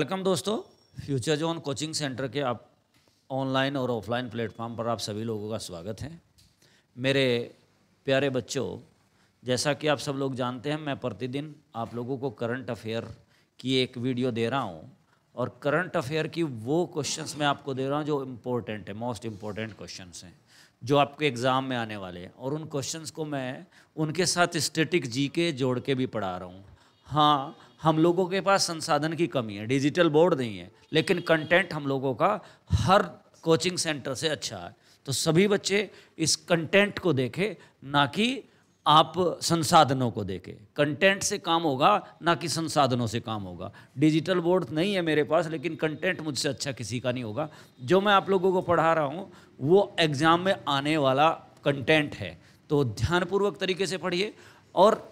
welcome दोस्तों future zone coaching centre के आप ऑनलाइन और ऑफलाइन प्लेटफॉर्म पर आप सभी लोगों का स्वागत है मेरे प्यारे बच्चों जैसा कि आप सब लोग जानते हैं मैं प्रतिदिन आप लोगों को करंट अफेयर की एक वीडियो दे रहा हूं और करंट अफेयर की वो क्वेश्चंस मैं आपको दे रहा हूं जो इम्पोर्टेंट है मोस्ट इम्पोर्टेंट क्वेश्चन हैं जो आपके एग्ज़ाम में आने वाले हैं और उन क्वेश्चंस को मैं उनके साथ स्टेटिक जी के जोड़ के भी पढ़ा रहा हूँ हाँ हम लोगों के पास संसाधन की कमी है डिजिटल बोर्ड नहीं है लेकिन कंटेंट हम लोगों का हर कोचिंग सेंटर से अच्छा है तो सभी बच्चे इस कंटेंट को देखें ना कि आप संसाधनों को देखें कंटेंट से काम होगा ना कि संसाधनों से काम होगा डिजिटल बोर्ड नहीं है मेरे पास लेकिन कंटेंट मुझसे अच्छा किसी का नहीं होगा जो मैं आप लोगों को पढ़ा रहा हूँ वो एग्ज़ाम में आने वाला कंटेंट है तो ध्यानपूर्वक तरीके से पढ़िए और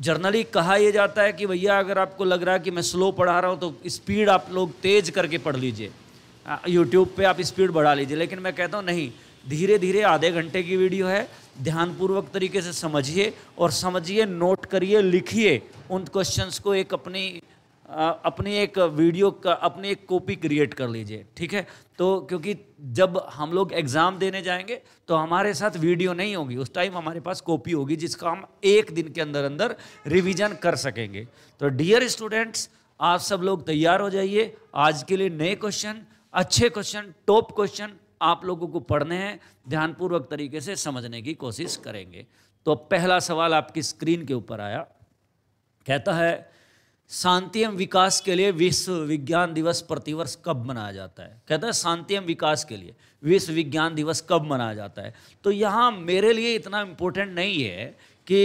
जर्नली कहा यह जाता है कि भैया अगर आपको लग रहा है कि मैं स्लो पढ़ा रहा हूँ तो स्पीड आप लोग तेज़ करके पढ़ लीजिए यूट्यूब पे आप स्पीड बढ़ा लीजिए लेकिन मैं कहता हूँ नहीं धीरे धीरे आधे घंटे की वीडियो है ध्यानपूर्वक तरीके से समझिए और समझिए नोट करिए लिखिए उन क्वेश्चंस को एक अपनी अपनी एक वीडियो का अपनी एक कॉपी क्रिएट कर लीजिए ठीक है तो क्योंकि जब हम लोग एग्ज़ाम देने जाएंगे तो हमारे साथ वीडियो नहीं होगी उस टाइम हमारे पास कॉपी होगी जिसका हम एक दिन के अंदर अंदर रिवीजन कर सकेंगे तो डियर स्टूडेंट्स आप सब लोग तैयार हो जाइए आज के लिए नए क्वेश्चन अच्छे क्वेश्चन टॉप क्वेश्चन आप लोगों को पढ़ने हैं ध्यानपूर्वक तरीके से समझने की कोशिश करेंगे तो पहला सवाल आपकी स्क्रीन के ऊपर आया कहता है शांति एवं विकास के लिए विश्व विज्ञान दिवस प्रतिवर्ष कब मनाया जाता है कहता है शांति एवं विकास के लिए विश्व विज्ञान दिवस कब मनाया जाता है तो यहाँ मेरे लिए इतना इम्पोर्टेंट नहीं है कि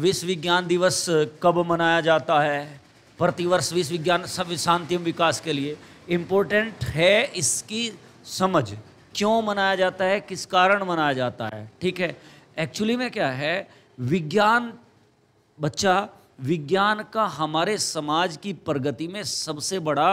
विश्व विज्ञान दिवस कब मनाया जाता है प्रतिवर्ष विश्व विज्ञान सब शांति एवं विकास के लिए इम्पोर्टेंट है इसकी समझ क्यों मनाया जाता है किस कारण मनाया जाता है ठीक है एक्चुअली में क्या है विज्ञान बच्चा विज्ञान का हमारे समाज की प्रगति में सबसे बड़ा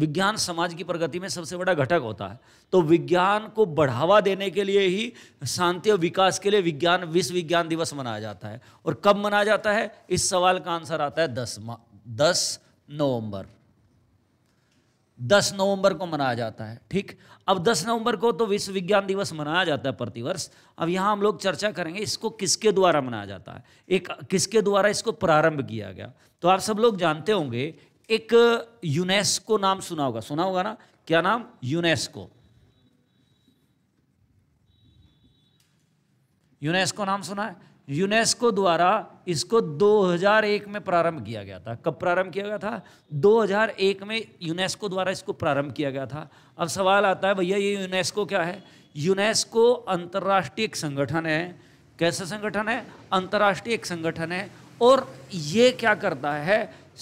विज्ञान समाज की प्रगति में सबसे बड़ा घटक होता है तो विज्ञान को बढ़ावा देने के लिए ही शांति और विकास के लिए विज्ञान विश्व विज्ञान दिवस मनाया जाता है और कब मनाया जाता है इस सवाल का आंसर आता है दस दस नवंबर दस नवंबर को मनाया जाता है ठीक अब 10 नवंबर को तो विश्व विज्ञान दिवस मनाया जाता है प्रतिवर्ष अब यहाँ हम लोग चर्चा करेंगे इसको किसके द्वारा मनाया जाता है एक किसके द्वारा इसको प्रारंभ किया गया तो आप सब लोग जानते होंगे एक यूनेस्को नाम सुना होगा सुना होगा ना क्या नाम यूनेस्को यूनेस्को नाम सुना है यूनेस्को द्वारा इसको 2001 में प्रारंभ किया गया था कब प्रारंभ किया गया था 2001 में यूनेस्को द्वारा इसको प्रारंभ किया गया था अब सवाल आता है भैया ये यूनेस्को क्या है यूनेस्को अंतर्राष्ट्रीय एक संगठन है कैसा संगठन है अंतर्राष्ट्रीय एक संगठन है और ये क्या करता है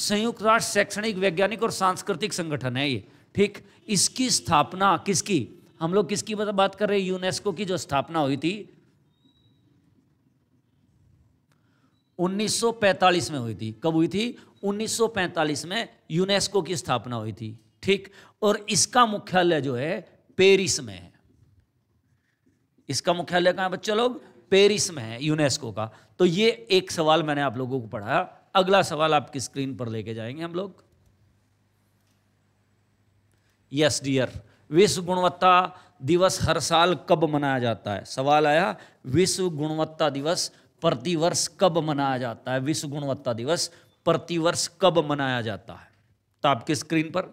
संयुक्त राष्ट्र शैक्षणिक वैज्ञानिक और सांस्कृतिक संगठन है ये ठीक इसकी स्थापना किसकी हम लोग किसकी बात कर रहे हैं यूनेस्को की जो स्थापना हुई थी 1945 में हुई थी कब हुई थी 1945 में यूनेस्को की स्थापना हुई थी ठीक और इसका मुख्यालय जो है पेरिस में है इसका मुख्यालय कहाँ बच्चे लोग पेरिस में है यूनेस्को का तो ये एक सवाल मैंने आप लोगों को पढ़ाया अगला सवाल आपकी स्क्रीन पर लेके जाएंगे हम लोग यस डियर विश्व गुणवत्ता दिवस हर साल कब मनाया जाता है सवाल आया विश्व गुणवत्ता दिवस प्रतिवर्ष कब मनाया जाता है विश्व गुणवत्ता दिवस प्रतिवर्ष कब मनाया जाता है तो आपके स्क्रीन पर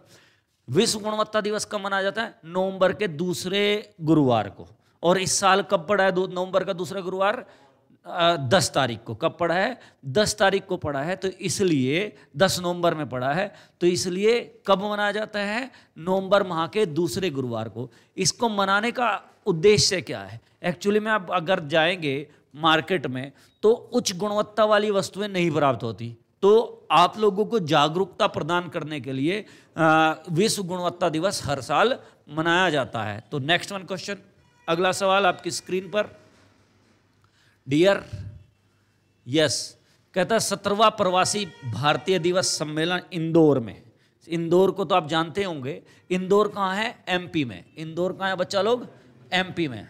विश्व गुणवत्ता दिवस कब मनाया जाता है नवंबर के दूसरे गुरुवार को और इस साल कब पड़ा है नवंबर का दूसरा गुरुवार दस तारीख को कब पड़ा है दस तारीख को पड़ा है तो इसलिए दस नवंबर में पड़ा है तो इसलिए कब मनाया जाता है नवंबर माह के दूसरे गुरुवार को इसको मनाने का उद्देश्य क्या है एक्चुअली में आप अगर जाएंगे मार्केट में तो उच्च गुणवत्ता वाली वस्तुएं नहीं प्राप्त होती तो आप लोगों को जागरूकता प्रदान करने के लिए विश्व गुणवत्ता दिवस हर साल मनाया जाता है तो नेक्स्ट वन क्वेश्चन अगला सवाल आपकी स्क्रीन पर डियर यस कहता है सत्रवा प्रवासी भारतीय दिवस सम्मेलन इंदौर में इंदौर को तो आप जानते होंगे इंदौर कहाँ है एमपी में इंदौर कहाँ है बच्चा लोग एमपी में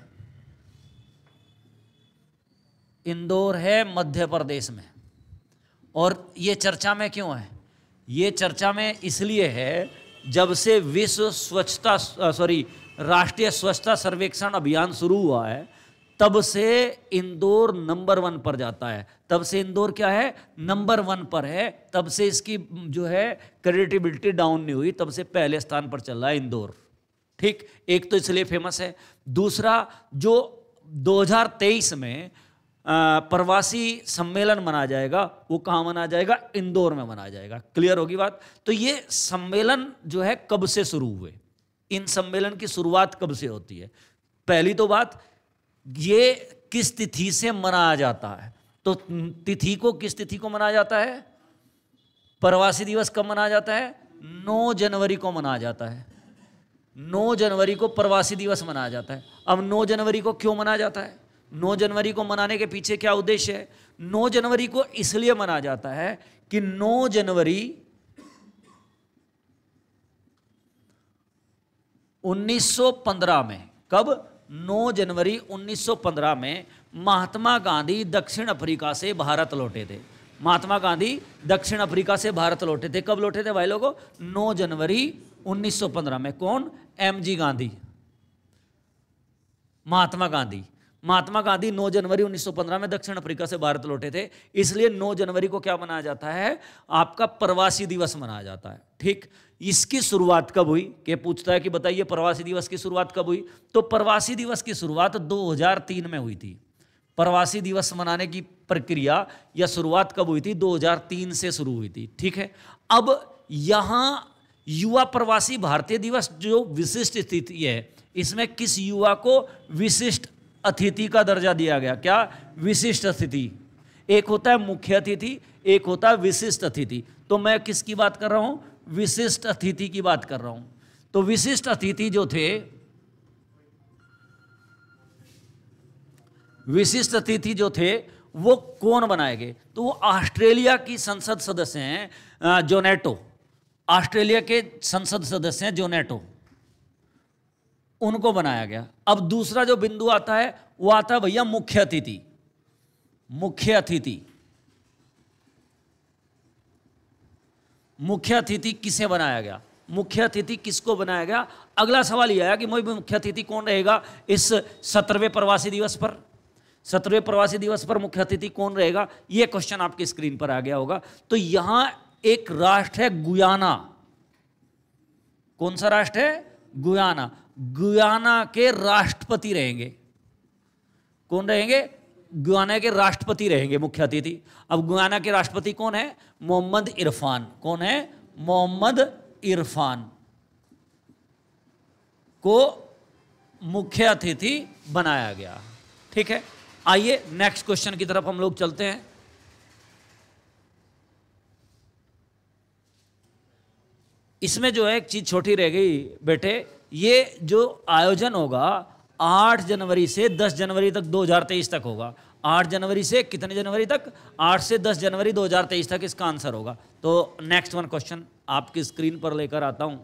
इंदौर है मध्य प्रदेश में और ये चर्चा में क्यों है ये चर्चा में इसलिए है जब से विश्व स्वच्छता सॉरी राष्ट्रीय स्वच्छता सर्वेक्षण अभियान शुरू हुआ है तब से इंदौर नंबर वन पर जाता है तब से इंदौर क्या है नंबर वन पर है तब से इसकी जो है क्रेडिटिबिलिटी डाउन नहीं हुई तब से पहले स्थान पर चल रहा है इंदौर ठीक एक तो इसलिए फेमस है दूसरा जो 2023 में प्रवासी सम्मेलन मनाया जाएगा वो कहाँ मनाया जाएगा इंदौर में मनाया जाएगा क्लियर होगी बात तो ये सम्मेलन जो है कब से शुरू हुए इन सम्मेलन की शुरुआत कब से होती है पहली तो बात ये किस तिथि से मनाया जाता है तो तिथि को किस तिथि को मनाया जाता है प्रवासी दिवस कब मनाया जाता है 9 जनवरी को मनाया जाता है 9 जनवरी को प्रवासी दिवस मनाया जाता है अब 9 जनवरी को क्यों मनाया जाता है 9 जनवरी को मनाने के पीछे क्या उद्देश्य है 9 जनवरी को इसलिए मनाया जाता है कि 9 जनवरी 1915 में कब 9 जनवरी 1915 में महात्मा गांधी दक्षिण अफ्रीका से भारत लौटे थे महात्मा गांधी दक्षिण अफ्रीका से भारत लौटे थे कब लौटे थे भाई लोगों 9 जनवरी 1915 में कौन एम जी गांधी महात्मा गांधी महात्मा गांधी 9 जनवरी 1915 में दक्षिण अफ्रीका से भारत लौटे थे इसलिए 9 जनवरी को क्या मनाया जाता है आपका प्रवासी दिवस मनाया जाता है ठीक इसकी शुरुआत कब हुई के पूछता है कि बताइए प्रवासी दिवस की शुरुआत कब हुई तो प्रवासी दिवस की शुरुआत 2003 में हुई थी प्रवासी दिवस मनाने की प्रक्रिया या शुरुआत कब हुई थी दो से शुरू हुई थी ठीक है अब यहाँ युवा प्रवासी भारतीय दिवस जो विशिष्ट स्थिति है इसमें किस युवा को विशिष्ट अतिथि का दर्जा दिया गया क्या विशिष्ट अतिथि एक होता है मुख्य अतिथि एक होता है विशिष्ट अतिथि तो मैं किसकी बात कर रहा हूँ विशिष्ट अतिथि की बात कर रहा हूँ तो विशिष्ट अतिथि जो थे विशिष्ट अतिथि जो थे वो कौन बनाए गए तो वो ऑस्ट्रेलिया की संसद सदस्य हैं जोनेटो ऑस्ट्रेलिया के संसद सदस्य हैं जोनेटो उनको बनाया गया अब दूसरा जो बिंदु आता है वो आता है भैया मुख्य अतिथि मुख्य अतिथि मुख्य अतिथि किसे बनाया गया मुख्य अतिथि किसको बनाया गया अगला सवाल यह आया कि मुख्य अतिथि कौन रहेगा इस सत्रहवें प्रवासी दिवस पर सत्रहवें प्रवासी दिवस पर मुख्य अतिथि कौन रहेगा यह क्वेश्चन आपके स्क्रीन पर आ गया होगा तो यहां एक राष्ट्र है गुयाना कौन सा राष्ट्र है गुयाना गुयाना के राष्ट्रपति रहेंगे कौन रहेंगे गुयाना के राष्ट्रपति रहेंगे मुख्य अतिथि अब गुयाना के राष्ट्रपति कौन है मोहम्मद इरफान कौन है मोहम्मद इरफान को मुख्य अतिथि बनाया गया ठीक है आइए नेक्स्ट क्वेश्चन की तरफ हम लोग चलते हैं इसमें जो है एक चीज छोटी रह गई बेटे ये जो आयोजन होगा आठ जनवरी से दस जनवरी तक दो हज़ार तेईस तक होगा आठ जनवरी से कितने जनवरी तक आठ से दस जनवरी दो हज़ार तेईस तक इसका आंसर होगा तो नेक्स्ट वन क्वेश्चन आपकी स्क्रीन पर लेकर आता हूं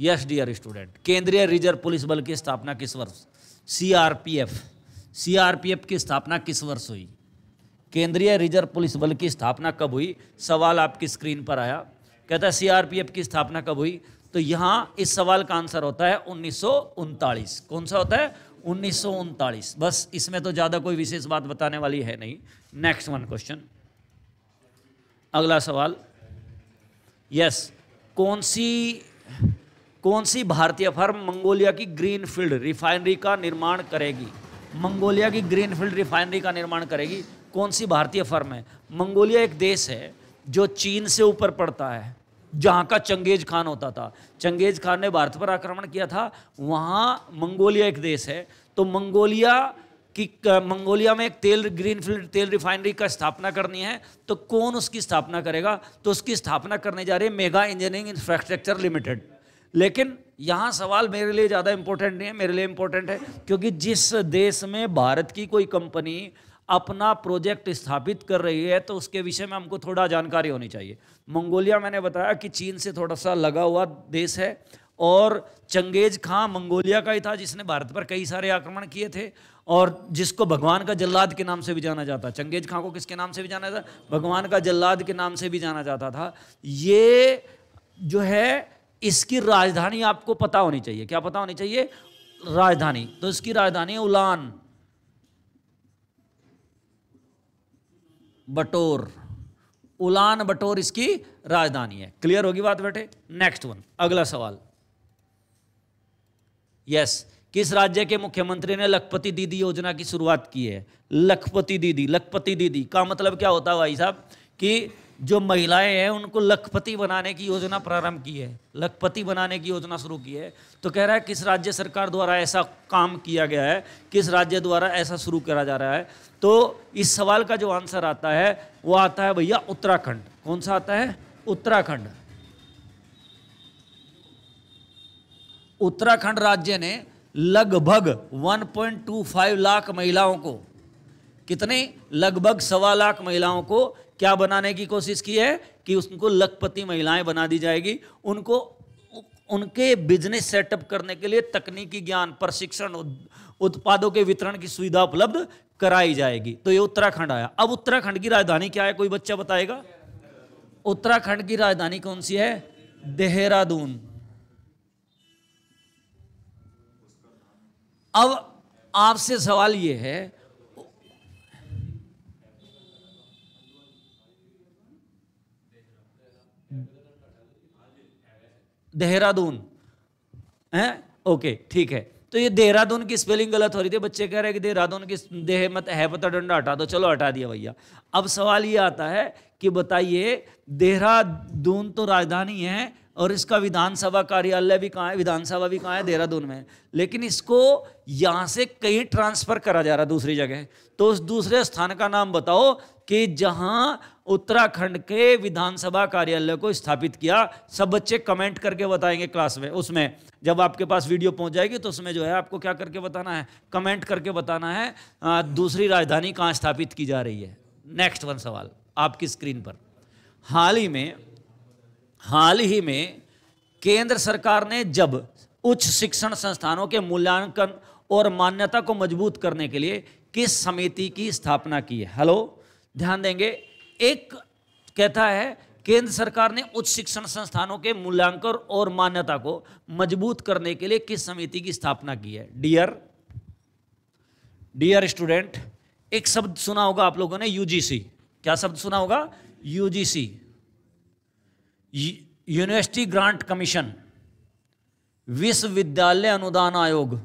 यस डियर स्टूडेंट केंद्रीय रिजर्व पुलिस बल की स्थापना किस वर्ष सीआरपीएफ सीआरपीएफ की स्थापना किस वर्ष हुई केंद्रीय रिजर्व पुलिस बल की स्थापना कब हुई सवाल आपकी स्क्रीन पर आया कहता है सीआरपीएफ की स्थापना कब हुई तो यहाँ इस सवाल का आंसर होता है उन्नीस कौन सा होता है उन्नीस बस इसमें तो ज़्यादा कोई विशेष बात बताने वाली है नहीं नेक्स्ट वन क्वेश्चन अगला सवाल यस कौन सी कौन सी भारतीय फर्म मंगोलिया की ग्रीनफील्ड रिफाइनरी का निर्माण करेगी मंगोलिया की ग्रीनफील्ड रिफाइनरी का निर्माण करेगी कौन सी भारतीय फर्म है मंगोलिया एक देश है जो चीन से ऊपर पड़ता है जहाँ का चंगेज खान होता था चंगेज खान ने भारत पर आक्रमण किया था वहाँ मंगोलिया एक देश है तो मंगोलिया की मंगोलिया में एक तेल ग्रीन फील्ड तेल रिफाइनरी का स्थापना करनी है तो कौन उसकी स्थापना करेगा तो उसकी स्थापना करने जा रही है मेगा इंजीनियरिंग इंफ्रास्ट्रक्चर लिमिटेड लेकिन यहाँ सवाल मेरे लिए ज़्यादा इंपॉर्टेंट नहीं है मेरे लिए इंपॉर्टेंट है क्योंकि जिस देश में भारत की कोई कंपनी अपना प्रोजेक्ट स्थापित कर रही है तो उसके विषय में हमको थोड़ा जानकारी होनी चाहिए मंगोलिया मैंने बताया कि चीन से थोड़ा सा लगा हुआ देश है और चंगेज खां मंगोलिया का ही था जिसने भारत पर कई सारे आक्रमण किए थे और जिसको भगवान का जल्लाद के नाम से भी जाना जाता चंगेज खां को किसके नाम से भी जाना जाता भगवान का जल्लाद के नाम से भी जाना जाता था ये जो है इसकी राजधानी आपको पता होनी चाहिए क्या पता होनी चाहिए राजधानी तो इसकी राजधानी उलान बटोर उलान बटोर इसकी राजधानी है क्लियर होगी बात बेटे नेक्स्ट वन अगला सवाल यस किस राज्य के मुख्यमंत्री ने लखपति दीदी योजना की शुरुआत की है लखपति दीदी लखपति दीदी का मतलब क्या होता है भाई साहब कि जो महिलाएं हैं उनको लखपति बनाने की योजना प्रारंभ की है लखपति बनाने की योजना शुरू की है तो कह रहा है किस राज्य सरकार द्वारा ऐसा काम किया गया है किस राज्य द्वारा ऐसा शुरू करा जा रहा है तो इस सवाल का जो आंसर आता है वो आता है भैया उत्तराखंड कौन सा आता है उत्तराखंड उत्तराखंड राज्य ने लगभग 1.25 लाख महिलाओं को कितने लगभग सवा लाख महिलाओं को क्या बनाने की कोशिश की है कि उनको लखपति महिलाएं बना दी जाएगी उनको उनके बिजनेस सेटअप करने के लिए तकनीकी ज्ञान प्रशिक्षण उत्पादों के वितरण की सुविधा उपलब्ध कराई जाएगी तो ये उत्तराखंड आया अब उत्तराखंड की राजधानी क्या है कोई बच्चा बताएगा उत्तराखंड की राजधानी कौन सी है देहरादून अब आपसे सवाल ये है देहरादून है ओके ठीक है तो ये देहरादून की स्पेलिंग गलत हो रही थी बच्चे कह रहे हैं कि देहरादून की देह मत है पता तो डंडा हटा दो चलो हटा दिया भैया अब सवाल ये आता है कि बताइए देहरादून तो राजधानी है और इसका विधानसभा कार्यालय भी कहाँ है विधानसभा भी कहाँ है देहरादून में लेकिन इसको यहां से कहीं ट्रांसफर करा जा रहा दूसरी जगह तो उस दूसरे स्थान का नाम बताओ कि जहां उत्तराखंड के विधानसभा कार्यालय को स्थापित किया सब बच्चे कमेंट करके बताएंगे क्लास में उसमें जब आपके पास वीडियो पहुंच जाएगी तो उसमें जो है आपको क्या करके बताना है कमेंट करके बताना है आ, दूसरी राजधानी कहां स्थापित की जा रही है नेक्स्ट वन सवाल आपकी स्क्रीन पर हाल ही में हाल ही में केंद्र सरकार ने जब उच्च शिक्षण संस्थानों के मूल्यांकन और मान्यता को मजबूत करने के लिए किस समिति की स्थापना की है हेलो ध्यान देंगे एक कहता है केंद्र सरकार ने उच्च शिक्षण संस्थानों के मूल्यांकन और मान्यता को मजबूत करने के लिए किस समिति की स्थापना की है डियर डियर स्टूडेंट एक शब्द सुना होगा आप लोगों ने यूजीसी क्या शब्द सुना होगा यूजीसी यूनिवर्सिटी ग्रांट कमीशन विश्वविद्यालय अनुदान आयोग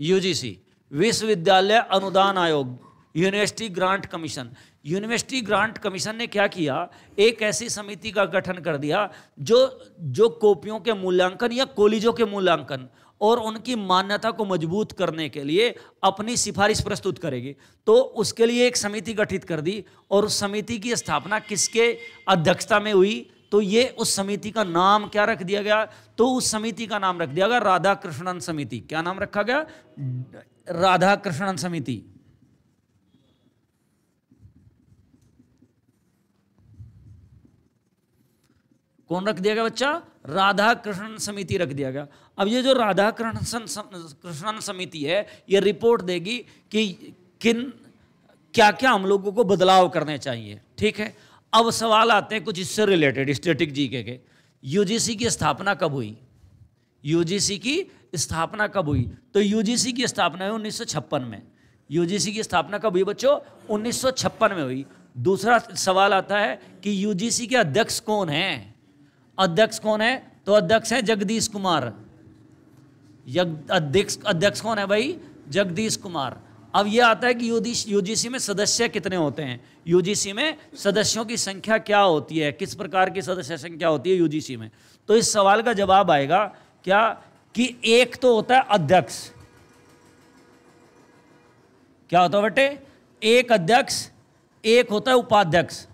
यूजीसी विश्वविद्यालय अनुदान आयोग university grant commission university grant commission ने क्या किया एक ऐसी समिति का गठन कर दिया जो जो कॉपियों के मूल्यांकन या कॉलेजों के मूल्यांकन और उनकी मान्यता को मजबूत करने के लिए अपनी सिफारिश प्रस्तुत करेगी तो उसके लिए एक समिति गठित कर दी और उस समिति की स्थापना किसके अध्यक्षता में हुई तो ये उस समिति का नाम क्या रख दिया गया तो उस समिति का नाम रख दिया गया राधा कृष्णन समिति क्या नाम रखा गया राधा कृष्णन समिति कौन रख दिया गया बच्चा राधा कृष्णन समिति रख दिया गया अब ये जो राधा कृष्ण कृष्णन समिति है ये रिपोर्ट देगी कि किन क्या क्या हम लोगों को बदलाव करने चाहिए ठीक है अब सवाल आते हैं कुछ इससे रिलेटेड स्टेटिक जीके के यूजीसी की स्थापना कब हुई यूजीसी की स्थापना कब हुई तो यूजीसी की स्थापना हुई उन्नीस में यूजीसी की स्थापना कब हुई बच्चों उन्नीस में हुई दूसरा सवाल आता है कि यूजीसी के अध्यक्ष कौन हैं अध्यक्ष कौन है तो अध्यक्ष हैं जगदीश कुमार अध्यक्ष अध्यक्ष कौन है भाई जगदीश कुमार अब यह आता है कि यूजीसी में सदस्य कितने होते हैं यूजीसी में सदस्यों की संख्या क्या होती है किस प्रकार की सदस्य संख्या होती है यूजीसी में तो इस सवाल का जवाब आएगा क्या कि एक तो होता है अध्यक्ष क्या होता है बेटे एक अध्यक्ष एक होता है उपाध्यक्ष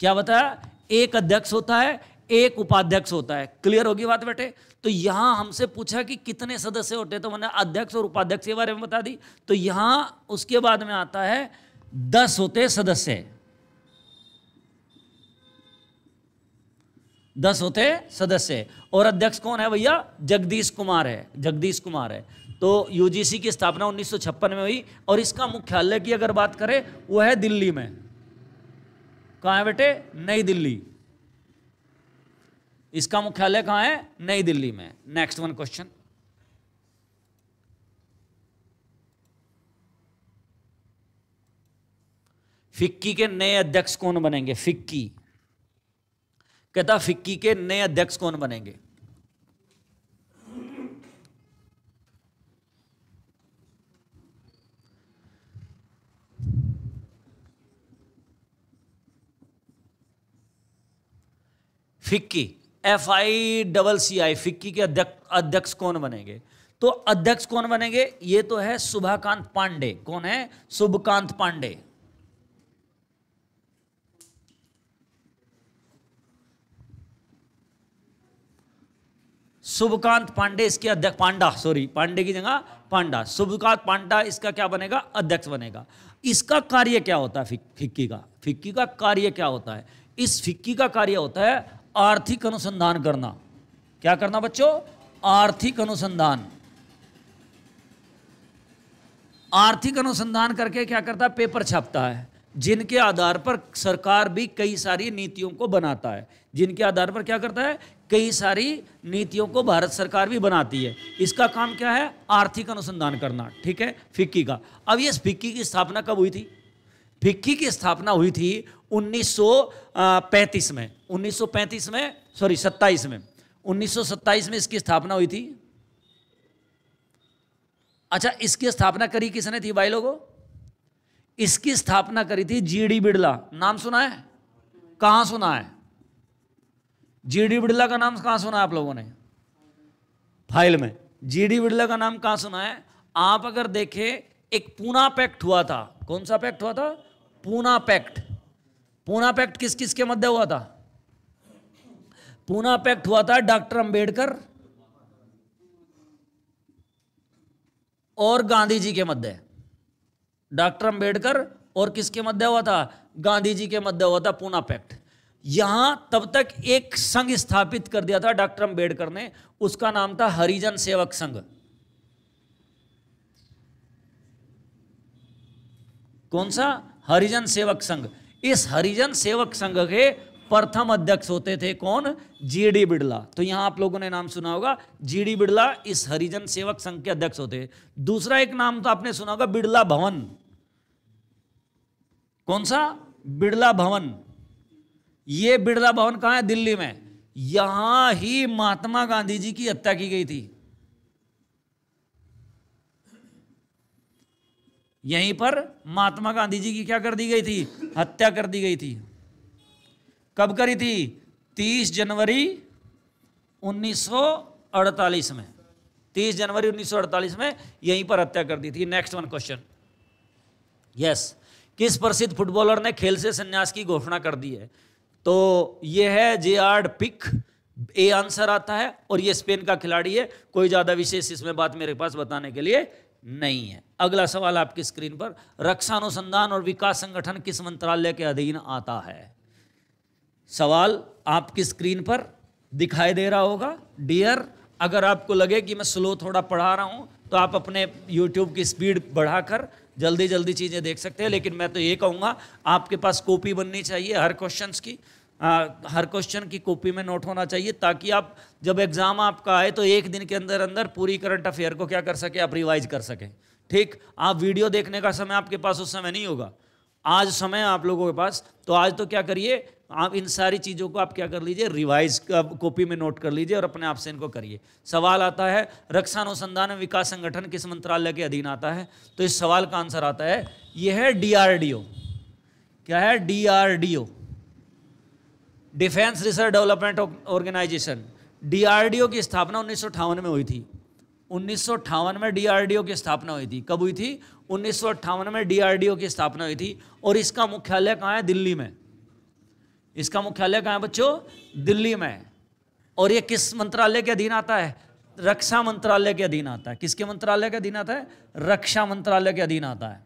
क्या बताया एक अध्यक्ष होता है एक उपाध्यक्ष होता है क्लियर होगी बात बेटे तो यहाँ हमसे पूछा कि कितने सदस्य होते तो मैंने अध्यक्ष और उपाध्यक्ष के बारे में बता दी तो यहाँ उसके बाद में आता है दस होते सदस्य दस होते सदस्य और अध्यक्ष कौन है भैया जगदीश कुमार है जगदीश कुमार है तो यूजीसी की स्थापना 1956 में हुई और इसका मुख्यालय की अगर बात करें वो है दिल्ली में कहा है बेटे नई दिल्ली इसका मुख्यालय कहां है नई दिल्ली में नेक्स्ट वन क्वेश्चन फिक्की के नए अध्यक्ष कौन बनेंगे फिक्की कहता फिक्की के नए अध्यक्ष कौन बनेंगे FICCI F I double C I FICCI के अध्यक्ष अध्यक्ष कौन बनेंगे तो अध्यक्ष कौन बनेंगे ये तो है शुभाकांत पांडे कौन है शुभकांत पांडे शुभकांत पांडे इसके अध्यक्ष पांडा सॉरी पांडे की जगह पांडा शुभकांत पांडा इसका क्या बनेगा अध्यक्ष बनेगा इसका कार्य क्या होता है फिक्की का फिक्की का कार्य क्या होता है इस फिक्की का कार्य होता है आर्थिक अनुसंधान करना क्या करना बच्चों आर्थिक अनुसंधान आर्थिक अनुसंधान करके क्या करता है पेपर छापता है जिनके आधार पर सरकार भी कई सारी नीतियों को बनाता है जिनके आधार पर क्या करता है कई सारी नीतियों को भारत सरकार भी बनाती है इसका काम क्या है आर्थिक अनुसंधान करना ठीक है फिक्की का अब ये फिक्की की स्थापना कब हुई थी फिक्की की स्थापना हुई थी 1935 में 1935 में सॉरी 27 में 1927 में इसकी स्थापना हुई थी अच्छा इसकी स्थापना करी किसने थी भाई लोगों इसकी स्थापना करी थी जी डी बिड़ला नाम सुना है कहां सुना है जी डी बिड़ला का नाम कहां सुना है आप लोगों ने फाइल में जी डी बिड़ला का नाम कहां सुना है आप अगर देखें एक पूना पैक्ट हुआ था कौन सा पैक्ट हुआ था पूना पैक्ट पूना पैक्ट किस किस के मध्य हुआ था पूना पैक्ट हुआ था डॉक्टर अंबेडकर और गांधी जी के मध्य डॉक्टर अंबेडकर और किसके मध्य हुआ था गांधी जी के मध्य हुआ था पूना पैक्ट यहां तब तक एक संघ स्थापित कर दिया था डॉक्टर अंबेडकर ने उसका नाम था हरिजन सेवक संघ कौन सा हरिजन सेवक संघ इस हरिजन सेवक संघ के प्रथम अध्यक्ष होते थे कौन जीडी बिड़ला तो यहां आप लोगों ने नाम सुना होगा जीडी बिड़ला इस हरिजन सेवक संघ के अध्यक्ष होते दूसरा एक नाम तो आपने सुना होगा बिड़ला भवन कौन सा बिड़ला भवन ये बिड़ला भवन कहा है दिल्ली में यहां ही महात्मा गांधी जी की हत्या की गई थी यहीं पर महात्मा गांधी जी की क्या कर दी गई थी हत्या कर दी गई थी कब करी थी 30 जनवरी 1948 में 30 जनवरी 1948 में यहीं पर हत्या कर दी थी नेक्स्ट वन क्वेश्चन यस किस प्रसिद्ध फुटबॉलर ने खेल से संन्यास की घोषणा कर दी है तो ये है जे आर्ड पिक ए आंसर आता है और ये स्पेन का खिलाड़ी है कोई ज़्यादा विशेष इसमें बात मेरे पास बताने के लिए नहीं है अगला सवाल आपकी स्क्रीन पर रक्षा अनुसंधान और विकास संगठन किस मंत्रालय के अधीन आता है सवाल आपकी स्क्रीन पर दिखाई दे रहा होगा डियर अगर आपको लगे कि मैं स्लो थोड़ा पढ़ा रहा हूँ तो आप अपने यूट्यूब की स्पीड बढ़ाकर जल्दी जल्दी चीज़ें देख सकते हैं लेकिन मैं तो ये कहूँगा आपके पास कॉपी बननी चाहिए हर क्वेश्चंस की आ, हर क्वेश्चन की कॉपी में नोट होना चाहिए ताकि आप जब एग्ज़ाम आपका आए तो एक दिन के अंदर अंदर पूरी करंट अफेयर को क्या कर सके आप रिवाइज कर सकें ठीक आप वीडियो देखने का समय आपके पास उस समय नहीं होगा आज समय आप लोगों के पास तो आज तो क्या करिए आप इन सारी चीज़ों को आप क्या कर लीजिए रिवाइज कॉपी में नोट कर लीजिए और अपने आप से इनको करिए सवाल आता है रक्षा अनुसंधान विकास संगठन किस मंत्रालय के अधीन आता है तो इस सवाल का आंसर आता है यह है डीआरडीओ क्या है DRDO defence research development organisation DRDO की स्थापना उन्नीस में हुई थी उन्नीस में डीआरडीओ की स्थापना हुई थी कब हुई थी उन्नीस में डीआरडीओ की स्थापना हुई थी और इसका मुख्यालय कहाँ है दिल्ली में इसका मुख्यालय कहाँ है बच्चों दिल्ली में और ये किस मंत्रालय के अधीन आता है रक्षा मंत्रालय के अधीन आता है किसके मंत्रालय के अधीन आता है रक्षा मंत्रालय के अधीन आता है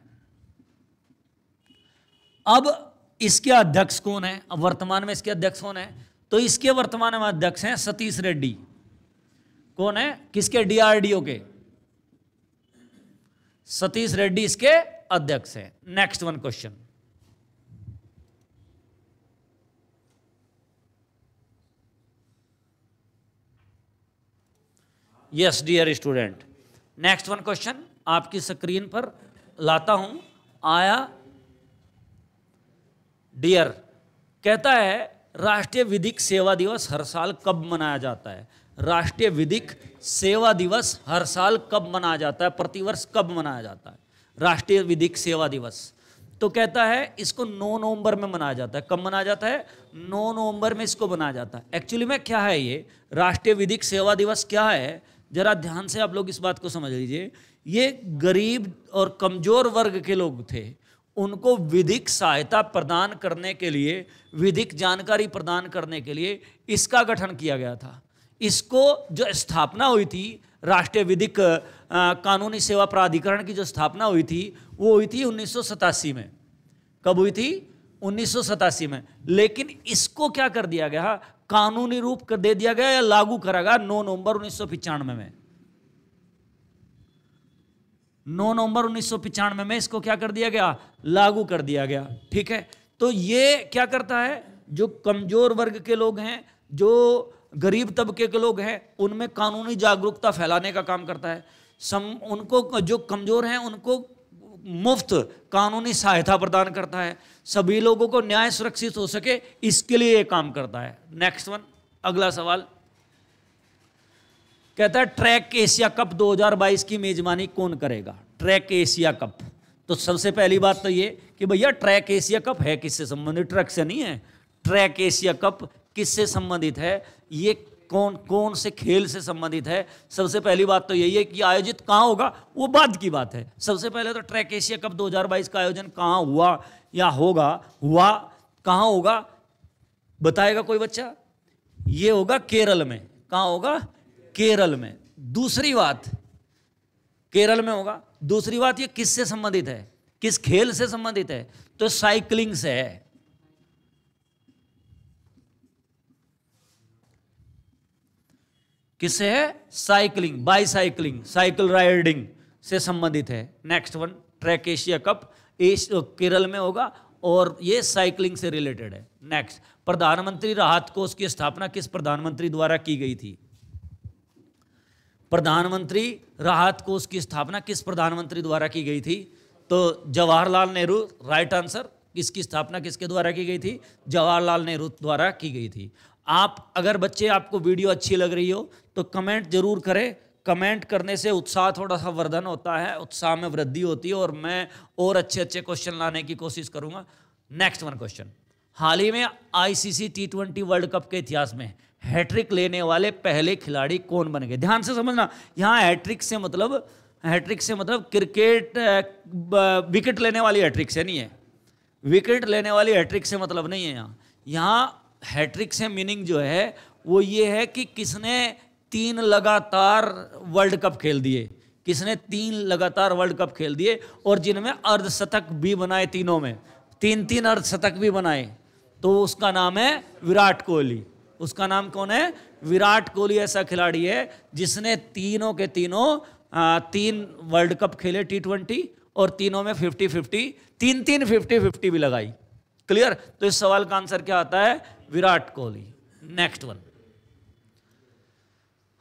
अब इसके अध्यक्ष कौन है अब वर्तमान में इसके अध्यक्ष कौन है तो इसके वर्तमान में अध्यक्ष हैं सतीश रेड्डी कौन है किसके डीआरडीओ के सतीश रेड्डी इसके अध्यक्ष हैं next one question yes dear student next one question आपकी स्क्रीन पर लाता हूं आया डियर कहता है राष्ट्रीय विधिक सेवा दिवस हर साल कब मनाया जाता है राष्ट्रीय विधिक सेवा दिवस हर साल कब मनाया जाता है प्रतिवर्ष कब मनाया जाता है राष्ट्रीय विधिक सेवा दिवस तो कहता है इसको 9 नवंबर में मनाया जाता है कब मनाया जाता है 9 नवंबर में इसको मनाया जाता है एक्चुअली में क्या है ये राष्ट्रीय विधिक सेवा दिवस क्या है जरा ध्यान से आप लोग इस बात को समझ लीजिए ये गरीब और कमज़ोर वर्ग के लोग थे उनको विधिक सहायता प्रदान करने के लिए विधिक जानकारी प्रदान करने के लिए इसका गठन किया गया था इसको जो स्थापना हुई थी राष्ट्रीय विधिक कानूनी सेवा प्राधिकरण की जो स्थापना हुई थी वो हुई थी उन्नीस में कब हुई थी उन्नीस में लेकिन इसको क्या कर दिया गया कानूनी रूप कर दे दिया गया या लागू करा गया नौ नवंबर उन्नीस में नौ नवंबर उन्नीस में इसको क्या कर दिया गया लागू कर दिया गया ठीक है तो ये क्या करता है जो कमजोर वर्ग के लोग हैं जो गरीब तबके के लोग हैं उनमें कानूनी जागरूकता फैलाने का काम करता है सम उनको जो कमज़ोर हैं उनको मुफ्त कानूनी सहायता प्रदान करता है सभी लोगों को न्याय सुरक्षित हो सके इसके लिए ये काम करता है नेक्स्ट वन अगला सवाल कहता है ट्रैक एशिया कप 2022 की मेजबानी कौन करेगा ट्रैक एशिया कप तो सबसे पहली बात तो ये कि भैया ट्रैक एशिया कप है किससे संबंधित ट्रक से नहीं है ट्रैक एशिया कप किससे संबंधित है ये कौन कौन से खेल से संबंधित है सबसे पहली बात तो यही है कि आयोजित कहाँ होगा वो बाद की बात है सबसे पहले तो ट्रैक एशिया कप 2022 का आयोजन कहाँ हुआ या होगा हुआ कहाँ होगा बताएगा कोई बच्चा ये होगा केरल में कहाँ होगा केरल में दूसरी बात केरल में होगा दूसरी बात ये किससे संबंधित है किस खेल से संबंधित है तो साइकिलिंग से है किससे है cycling by cycling cycle riding से संबंधित है next one track Asia cup एश केरल में होगा और ये साइकिलिंग से रिलेटेड है नेक्स्ट प्रधानमंत्री राहत कोष की स्थापना किस प्रधानमंत्री द्वारा की गई थी प्रधानमंत्री राहत कोष की स्थापना किस प्रधानमंत्री द्वारा की गई थी तो जवाहरलाल नेहरू राइट आंसर किसकी स्थापना किसके द्वारा की गई थी जवाहरलाल नेहरू द्वारा की गई थी आप अगर बच्चे आपको वीडियो अच्छी लग रही हो तो कमेंट जरूर करें कमेंट करने से उत्साह थोड़ा सा वर्धन होता है उत्साह में वृद्धि होती है और मैं और अच्छे अच्छे क्वेश्चन लाने की कोशिश करूंगा नेक्स्ट वन क्वेश्चन हाल ही में ICC T twenty world cup के इतिहास में हैट्रिक लेने वाले पहले खिलाड़ी कौन बन गए ध्यान से समझना यहाँ हैट्रिक से मतलब हैट्रिक से मतलब क्रिकेट विकेट लेने वाली हैट्रिक से नहीं है विकेट लेने वाली हैट्रिक से मतलब नहीं है यहाँ यहाँ हैट्रिक से मीनिंग जो है वो ये है कि किसने तीन लगातार वर्ल्ड कप खेल दिए किसने तीन लगातार वर्ल्ड कप खेल दिए और जिनमें अर्धशतक भी बनाए तीनों में तीन तीन अर्धशतक भी बनाए तो उसका नाम है विराट कोहली उसका नाम कौन है विराट कोहली ऐसा खिलाड़ी है जिसने तीनों के तीनों आ, तीन वर्ल्ड कप खेले टी ट्वेंटी और तीनों में फिफ्टी फिफ्टी तीन तीन फिफ्टी फिफ्टी भी लगाई क्लियर तो इस सवाल का आंसर क्या आता है विराट कोहली नेक्स्ट वन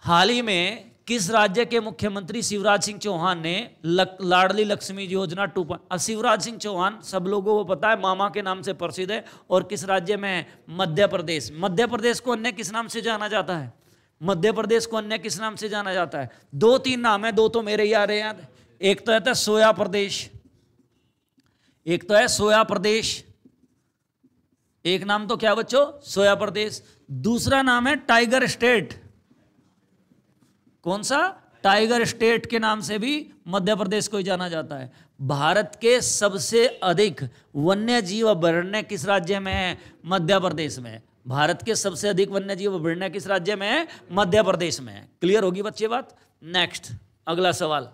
हाल ही में किस राज्य के मुख्यमंत्री शिवराज सिंह चौहान ने luck, Ladli Lakshmi Yojana two point Shivraj Singh Chouhan सब लोगों को पता है मामा के नाम से प्रसिद्ध है और किस राज्य में है मध्य प्रदेश मध्य प्रदेश को अन्य किस नाम से जाना जाता है मध्य प्रदेश को अन्य किस नाम से जाना जाता है दो तीन नाम है दो तो मेरे आ है हैं एक तो है तो सोया प्रदेश एक तो है सोया प्रदेश एक नाम तो क्या बच्चों सोया प्रदेश दूसरा नाम है टाइगर स्टेट कौन सा टाइगर स्टेट के नाम से भी मध्य प्रदेश को ही जाना जाता है भारत के सबसे अधिक वन्य जीव अभ्यारण्य किस राज्य में है मध्य प्रदेश में भारत के सबसे अधिक वन्य जीव अभ्यारण्य किस राज्य में है मध्य प्रदेश में है क्लियर होगी बच्चे बात नेक्स्ट अगला सवाल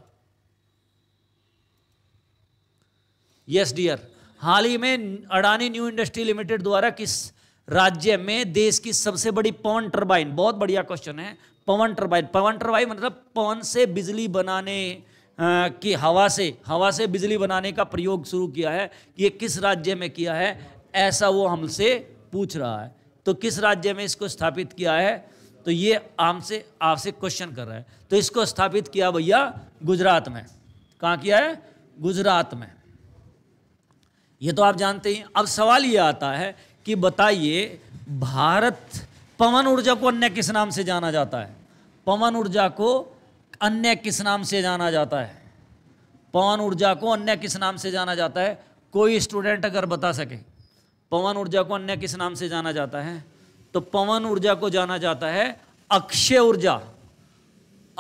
यस डियर हाल ही में अडानी न्यू इंडस्ट्री लिमिटेड द्वारा किस राज्य में देश की सबसे बड़ी पवन टर्बाइन बहुत बढ़िया क्वेश्चन है पवन टरबाइन पवन टरबाइन मतलब पवन से बिजली बनाने की हवा से हवा से बिजली बनाने का प्रयोग शुरू किया है कि ये किस राज्य में किया है ऐसा वो हमसे पूछ रहा है तो किस राज्य में इसको स्थापित किया है तो ये हमसे आपसे क्वेश्चन कर रहा है तो इसको स्थापित किया भैया गुजरात में कहाँ किया है गुजरात में ये तो आप जानते ही अब सवाल ये आता है कि बताइए भारत पवन ऊर्जा को अन्य किस नाम से जाना जाता है पवन ऊर्जा को अन्य किस नाम से जाना जाता है पवन ऊर्जा को अन्य किस नाम से जाना जाता है कोई स्टूडेंट अगर बता सके पवन ऊर्जा को अन्य किस नाम से जाना जाता है तो पवन ऊर्जा को जाना जाता है अक्षय ऊर्जा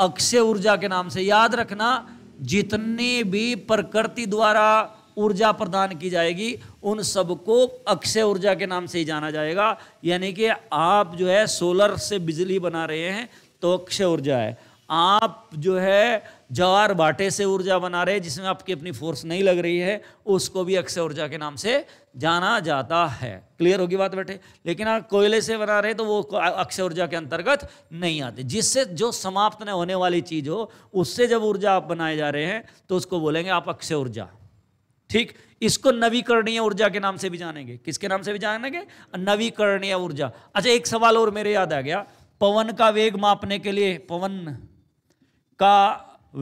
अक्षय ऊर्जा के नाम से याद रखना जितनी भी प्रकृति द्वारा ऊर्जा प्रदान की जाएगी उन सबको अक्षय ऊर्जा के नाम से ही जाना जाएगा यानी कि आप जो है सोलर से बिजली बना रहे हैं तो अक्षय ऊर्जा है आप जो है जवार बाटे से ऊर्जा बना रहे हैं जिसमें आपकी अपनी फोर्स नहीं लग रही है उसको भी अक्षय ऊर्जा के नाम से जाना जाता है क्लियर होगी बात बैठे लेकिन आप कोयले से बना रहे तो वो अक्षय ऊर्जा के अंतर्गत नहीं आते जिससे जो समाप्त न होने वाली चीज़ हो उससे जब ऊर्जा आप बनाए जा रहे हैं तो उसको बोलेंगे आप अक्षय ऊर्जा ठीक इसको नवीकरणीय ऊर्जा के नाम से भी जानेंगे किसके नाम से भी जानेंगे नवीकरणीय ऊर्जा अच्छा एक सवाल और मेरे याद आ गया पवन का वेग मापने के लिए पवन का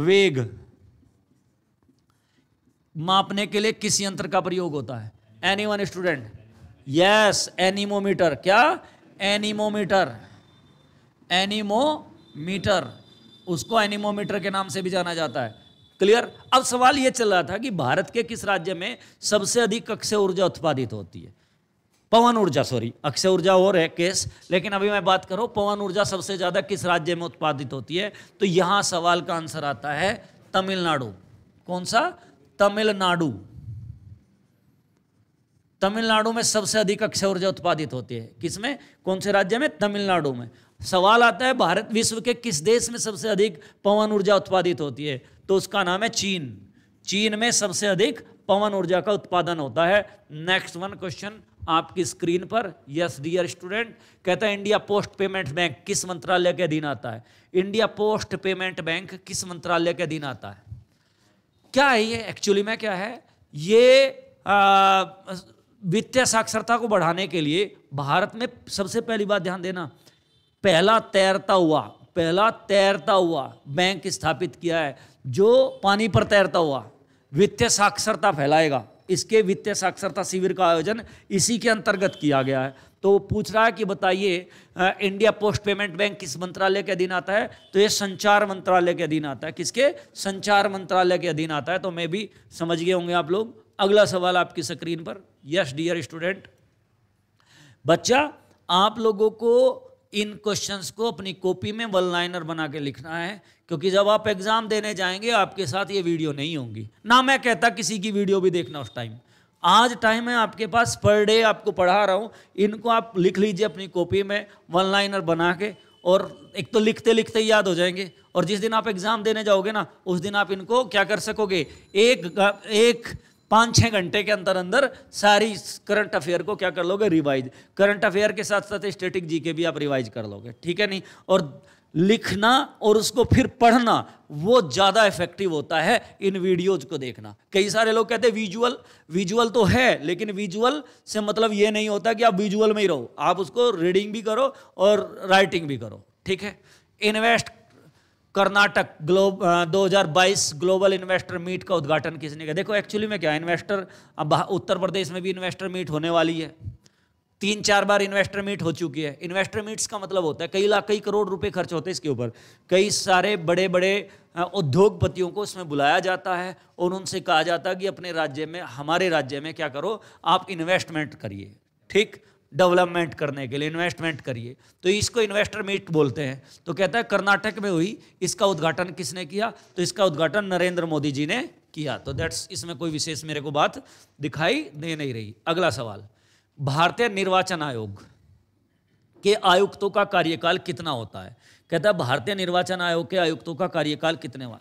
वेग मापने के लिए किस यंत्र का प्रयोग होता है any one student yes anemometer क्या एनिमोमीटर एनिमोमीटर उसको एनिमोमीटर के नाम से भी जाना जाता है क्लियर अब सवाल यह चल रहा था कि भारत के किस राज्य में सबसे अधिक अक्षय ऊर्जा उत्पादित होती है पवन ऊर्जा सॉरी अक्षय ऊर्जा और है केस लेकिन अभी मैं बात करूं पवन ऊर्जा सबसे ज़्यादा किस राज्य में उत्पादित होती है तो यहां सवाल का आंसर आता है तमिलनाडु कौन सा तमिलनाडु तमिलनाडु में सबसे अधिक अक्षय ऊर्जा उत्पादित होती है किसमें कौन से राज्य में तमिलनाडु में सवाल आता है भारत विश्व के किस देश में सबसे अधिक पवन ऊर्जा उत्पादित होती है तो उसका नाम है चीन चीन में सबसे अधिक पवन ऊर्जा का उत्पादन होता है नेक्स्ट वन क्वेश्चन आपकी स्क्रीन पर यस डियर स्टूडेंट कहता है इंडिया पोस्ट पेमेंट बैंक किस मंत्रालय के अधीन आता है इंडिया पोस्ट पेमेंट बैंक किस मंत्रालय के अधीन आता है क्या है ये एक्चुअली में क्या है ये वित्तीय साक्षरता को बढ़ाने के लिए भारत में सबसे पहली बात ध्यान देना पहला तैरता हुआ पहला तैरता हुआ बैंक स्थापित किया है जो पानी पर तैरता हुआ वित्तीय साक्षरता फैलाएगा इसके वित्तीय साक्षरता शिविर का आयोजन इसी के अंतर्गत किया गया है तो पूछ रहा है कि बताइए इंडिया पोस्ट पेमेंट बैंक किस मंत्रालय के अधीन आता है तो ये संचार मंत्रालय के अधीन आता है किसके संचार मंत्रालय के अधीन आता है तो मैं भी समझ गए होंगे आप लोग अगला सवाल आपकी स्क्रीन पर यस डियर स्टूडेंट बच्चा आप लोगों को इन क्वेश्चंस को अपनी कॉपी में वन लाइनर बना के लिखना है क्योंकि जब आप एग्ज़ाम देने जाएंगे आपके साथ ये वीडियो नहीं होंगी ना मैं कहता किसी की वीडियो भी देखना उस टाइम आज टाइम है आपके पास पर डे आपको पढ़ा रहा हूँ इनको आप लिख लीजिए अपनी कॉपी में वन लाइनर बना के और एक तो लिखते लिखते याद हो जाएंगे और जिस दिन आप एग्ज़ाम देने जाओगे ना उस दिन आप इनको क्या कर सकोगे एक एक पाँच छः घंटे के अंदर अंदर सारी करंट अफेयर को क्या कर लोगे रिवाइज करंट अफेयर के साथ साथ स्टेटिक जी के भी आप रिवाइज कर लोगे ठीक है नहीं और लिखना और उसको फिर पढ़ना वो ज़्यादा इफेक्टिव होता है इन वीडियोज को देखना कई सारे लोग कहते हैं विजुअल विजुअल तो है लेकिन विजुअल से मतलब ये नहीं होता कि आप विजुअल में ही रहो आप उसको रीडिंग भी करो और राइटिंग भी करो ठीक है invest Karnataka globe 2022 global investor meet का उद्घाटन किसने किया देखो एक्चुअली में क्या इन्वेस्टर अब उत्तर प्रदेश में भी इन्वेस्टर मीट होने वाली है तीन चार बार इन्वेस्टर मीट हो चुकी है इन्वेस्टर मीट्स का मतलब होता है कई लाख कई करोड़ रुपए खर्च होते हैं इसके ऊपर कई सारे बड़े बड़े उद्योगपतियों को उसमें बुलाया जाता है और उनसे कहा जाता है कि अपने राज्य में हमारे राज्य में क्या करो आप इन्वेस्टमेंट करिए ठीक डेवलपमेंट करने के लिए इन्वेस्टमेंट करिए तो इसको इन्वेस्टर मीट बोलते हैं तो कहता है कर्नाटक में हुई इसका उद्घाटन किसने किया तो इसका उद्घाटन नरेंद्र मोदी जी ने किया तो दैट्स इसमें कोई विशेष मेरे को बात दिखाई दे नहीं रही अगला सवाल भारतीय निर्वाचन आयोग के आयुक्तों का कार्यकाल कितना होता है कहता है भारतीय निर्वाचन आयोग के आयुक्तों का कार्यकाल कितने हुआ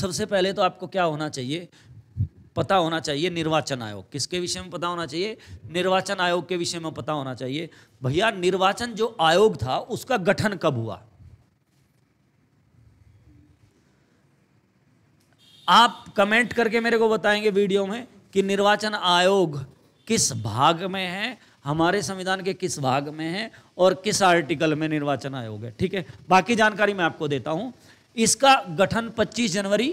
सबसे पहले तो आपको क्या होना चाहिए पता होना चाहिए निर्वाचन आयोग किसके विषय में पता होना चाहिए निर्वाचन आयोग के विषय में पता होना चाहिए भैया निर्वाचन जो आयोग था उसका गठन कब हुआ आप कमेंट करके मेरे को बताएंगे वीडियो में कि निर्वाचन आयोग किस भाग में है हमारे संविधान के किस भाग में है और किस आर्टिकल में निर्वाचन आयोग है ठीक है बाकी जानकारी मैं आपको देता हूं इसका गठन 25 जनवरी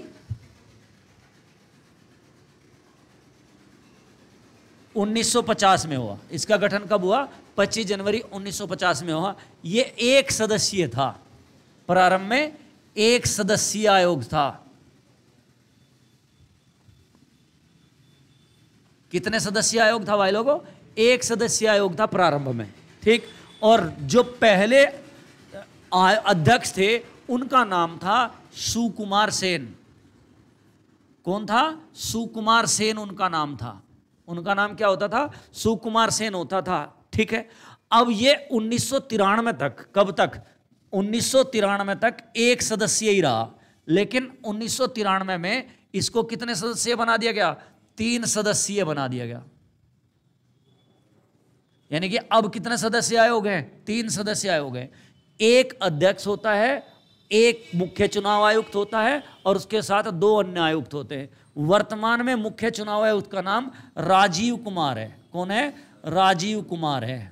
1950 में हुआ इसका गठन कब हुआ 25 जनवरी 1950 में हुआ ये एक सदस्यीय था प्रारंभ में एक सदस्यीय आयोग था कितने सदस्य आयोग था भाई लोगों एक सदस्य आयोग था प्रारंभ में ठीक और जो पहले अध्यक्ष थे उनका नाम था सुकुमार सेन कौन था सुकुमार सेन उनका नाम था उनका नाम क्या होता था सुकुमार सेन होता था ठीक है अब ये उन्नीस तक कब तक उन्नीस तक एक सदस्य ही रहा लेकिन उन्नीस में इसको कितने सदस्य बना दिया गया तीन सदस्यीय बना दिया गया यानी कि अब कितने सदस्य आए हो गए तीन सदस्य आए हो गए एक अध्यक्ष होता है एक मुख्य चुनाव आयुक्त होता है और उसके साथ दो अन्य आयुक्त होते हैं वर्तमान में मुख्य चुनाव है उसका नाम राजीव कुमार है कौन है राजीव कुमार है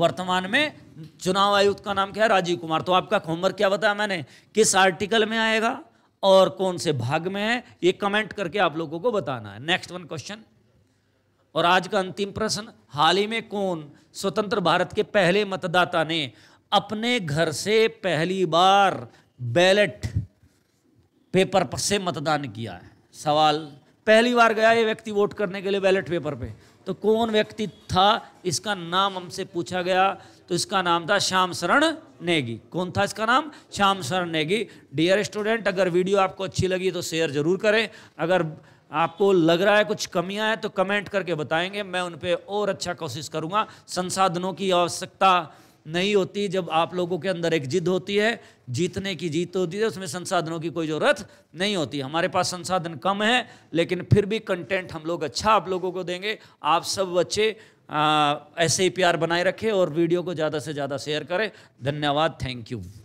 वर्तमान में चुनाव आयुक्त का नाम क्या है राजीव कुमार तो आपका होमवर्क क्या बताया मैंने किस आर्टिकल में आएगा और कौन से भाग में है ये कमेंट करके आप लोगों को बताना है नेक्स्ट वन क्वेश्चन और आज का अंतिम प्रश्न हाल ही में कौन स्वतंत्र भारत के पहले मतदाता ने अपने घर से पहली बार बैलेट पेपर पर से मतदान किया है सवाल पहली बार गया ये व्यक्ति वोट करने के लिए बैलेट पेपर पे तो कौन व्यक्ति था इसका नाम हमसे पूछा गया तो इसका नाम था श्याम शरण नेगी कौन था इसका नाम श्याम शरण नेगी डियर स्टूडेंट अगर वीडियो आपको अच्छी लगी तो शेयर जरूर करें अगर आपको लग रहा है कुछ कमियां हैं तो कमेंट करके बताएंगे मैं उन पर और अच्छा कोशिश करूँगा संसाधनों की आवश्यकता नहीं होती जब आप लोगों के अंदर एक जिद होती है जीतने की जीत होती है उसमें संसाधनों की कोई ज़रूरत नहीं होती हमारे पास संसाधन कम है लेकिन फिर भी कंटेंट हम लोग अच्छा आप लोगों को देंगे आप सब बच्चे ऐसे ही प्यार बनाए रखें और वीडियो को ज़्यादा से ज़्यादा शेयर करें धन्यवाद थैंक यू